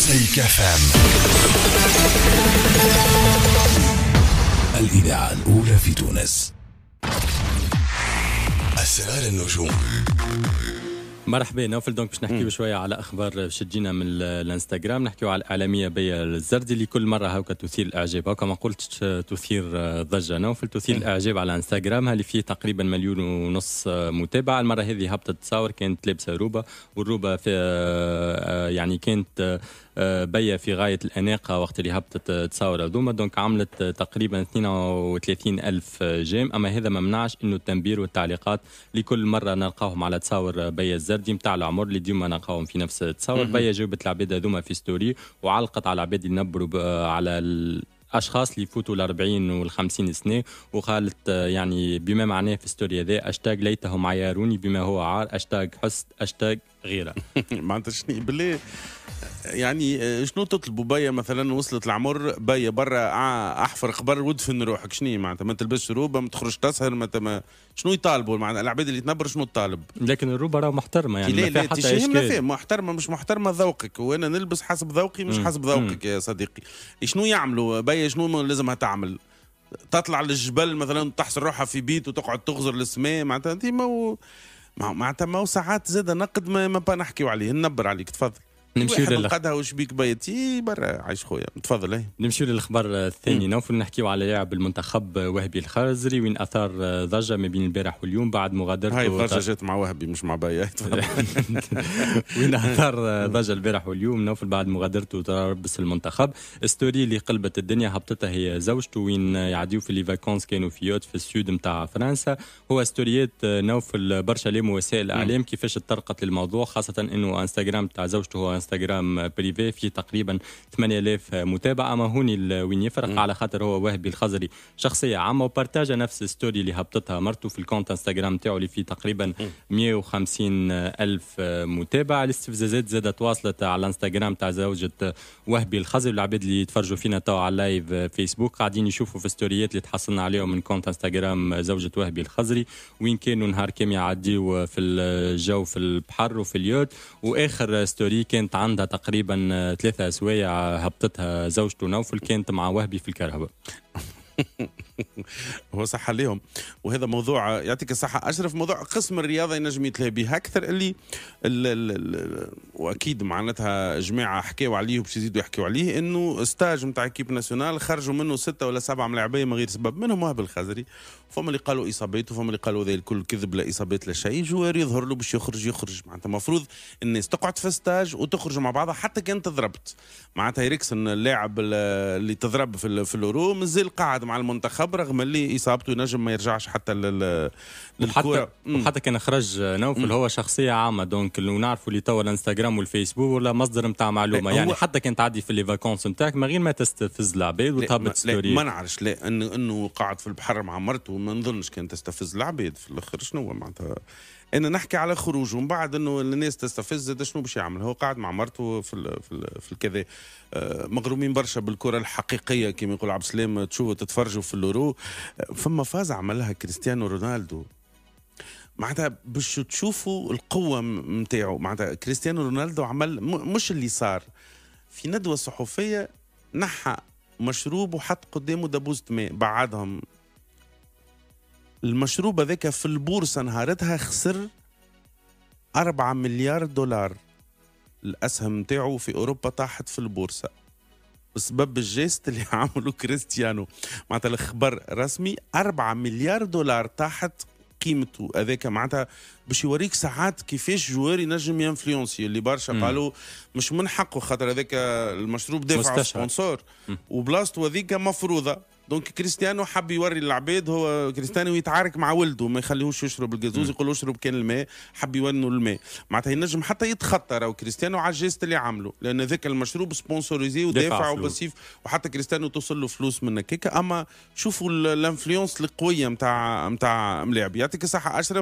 مزيكا فام الإذاعة الأولى في تونس أسرار النجوم مرحبا نوفل دونك باش نحكيو شويه على اخبار شدينا من الانستغرام نحكيو على الاعلاميه بيا الزردي اللي كل مره هاوكا تثير الاعجاب ما قلت تثير آه، ضجه نوفل تثير الاعجاب على انستغرام اللي فيه تقريبا مليون ونص آه، متابع المره هذه هبطت تصاور كانت لابسه روبه والروبه في آه، يعني كانت آه، بيا في غاية الأناقة وقت اللي هبطت آه، تصاور هذوما دونك عملت آه، تقريبا 32 ألف جيم أما هذا ما منعش أنه التنبير والتعليقات لكل مرة نلقاهم على تصاور بيا الزردي متاع العمر اللي ديما نلقاهم في نفس التصاور بيا جاوبت العباد هذوما في ستوري وعلقت على العباد اللي نبروا على ال... اشخاص اللي يفوتوا ال 40 وال 50 سنه وقالت يعني بما معناه في ستوري هذا اشتاق ليتهم عياروني بما هو عار اشتاق حس اشتاق غيره معناتها شنو بالله يعني آه، شنو تطلبوا بيا مثلا وصلت العمر بيا برا آه، احفر قبر ودفن روحك شنو معناتها ما تلبسش روبه ما تخرج تسهر ما, تما شنو يطالبوا معناتها العباد اللي تنبر شنو تطالب لكن الروبه راه محترمه يعني لا لا شيء ما فيه محترمه مش محترمه ذوقك وانا نلبس حسب ذوقي مش حسب ذوقك يا صديقي شنو يعملوا بيا شنو لازمها تعمل تطلع للجبل مثلا تحصل روحها في بيت وتقعد تغزر للسماء معناتها انت ما معناتها ما ساعات زاد نقد ما, ما نحكيو عليه ننبر عليك تفضل نمشيو قدها وش بيك بيتي برا عايش خويا تفضل إيه. نمشيو للاخبار الثاني نوفل نحكيو على لاعب المنتخب وهبي الخرزري وين اثار ضجه ما بين البارح واليوم بعد مغادرته هاي الضجه وطار... جات مع وهبي مش مع بيا وين اثار ضجه البارح واليوم نوفل بعد مغادرته تربص المنتخب ستوري اللي قلبت الدنيا هبطتها هي زوجته وين يعديو في لي فاكونس كانوا في يوت في السود نتاع فرنسا هو ستوريات نوفل برشا لي وسائل الاعلام كيفاش تطرقت للموضوع خاصه انه انستغرام تاع زوجته هو انستغرام بريفي في تقريبا 8000 متابع اما هوني وين يفرق على خاطر هو وهبي الخزري شخصيه عامه وبارتاجا نفس الستوري اللي هبطتها مرته في الكونت انستغرام تاعو اللي فيه تقريبا 150 الف متابع الاستفزازات زادت تواصلت على الانستغرام تاع زوجة وهبي الخزري العباد اللي يتفرجوا فينا تو على اللايف فيسبوك قاعدين يشوفوا في ستوريات اللي تحصلنا عليهم من كونت انستغرام زوجة وهبي الخزري وين كانوا نهار كامل يعديوا في الجو في البحر وفي اليود واخر ستوري كانت كانت عندها تقريبا ثلاثة سوايع هبطتها زوجته نوفل كانت مع وهبي في الكهرباء هو صحة لهم وهذا موضوع يعطيك الصحة أشرف موضوع قسم الرياضة ينجم يتلهي بها أكثر اللي ال ال الـ وأكيد معناتها جماعة حكاوا عليه وباش يزيدوا يحكيوا عليه إنه ستاج نتاع كيب ناسيونال خرجوا منه ستة ولا سبعة ملاعبية من غير سبب منهم وهب الخزري فما اللي قالوا إصابات وفما اللي قالوا ذا الكل كذب لا إصابات لا شيء جوار يظهر له باش يخرج يخرج معناتها المفروض الناس تقعد في ستاج وتخرج مع بعضها حتى كان تضربت معناتها إريكسن اللاعب اللي تضرب في, في الأورو مازال قاعد مع المنتخب الشباب رغم اللي اصابته نجم ما يرجعش حتى لل وحتى, وحتى كان خرج نوفل هو شخصيه عامه دونك ونعرفوا اللي توا الانستغرام والفيسبوك ولا مصدر نتاع معلومه إيه، يعني حتى كان تعدي في لي فاكونس نتاعك من غير ما تستفز العباد وتهبط ستوري ما نعرفش لا انه انه قاعد في البحر مع مرته ما نظنش كان تستفز العباد في الاخر شنو معناتها انه نحكي على خروجه من بعد انه الناس تستفز شنو باش يعمل هو قاعد مع مرته في الـ في, الـ في الكذا آه، مغرومين برشا بالكره الحقيقيه كما يقول عبد السلام تشوفوا تتفرجوا في اللورو فما فاز عملها كريستيانو رونالدو معناتها باش تشوفوا القوه نتاعو معناتها كريستيانو رونالدو عمل مش اللي صار في ندوه صحفيه نحى مشروب وحط قدامه دبوزة ماء بعدهم المشروب هذاك في البورصة نهارتها خسر 4 مليار دولار الأسهم نتاعو في أوروبا طاحت في البورصة بسبب الجيست اللي عملوا كريستيانو معناتها الخبر رسمي 4 مليار دولار طاحت قيمته هذاك معناتها باش يوريك ساعات كيفاش جوار ينجم ينفلونسي اللي برشا قالوا مش من حقه خاطر هذاك المشروب دافع سبونسور وبلاصته هذيك مفروضه دونك كريستيانو حب يوري للعباد هو كريستيانو يتعارك مع ولده ما يخليهوش يشرب الجازوز يقول له اشرب كان الماء حب يورنه الماء معناتها ينجم حتى يتخطى راهو كريستيانو الجيست اللي عمله لان ذاك المشروب سبونسوريزي ودافع وبسيف وحتى كريستيانو توصل له فلوس من هكاك اما شوفوا الانفلونس القويه نتاع نتاع ملاعب يعطيك الصحه اشرف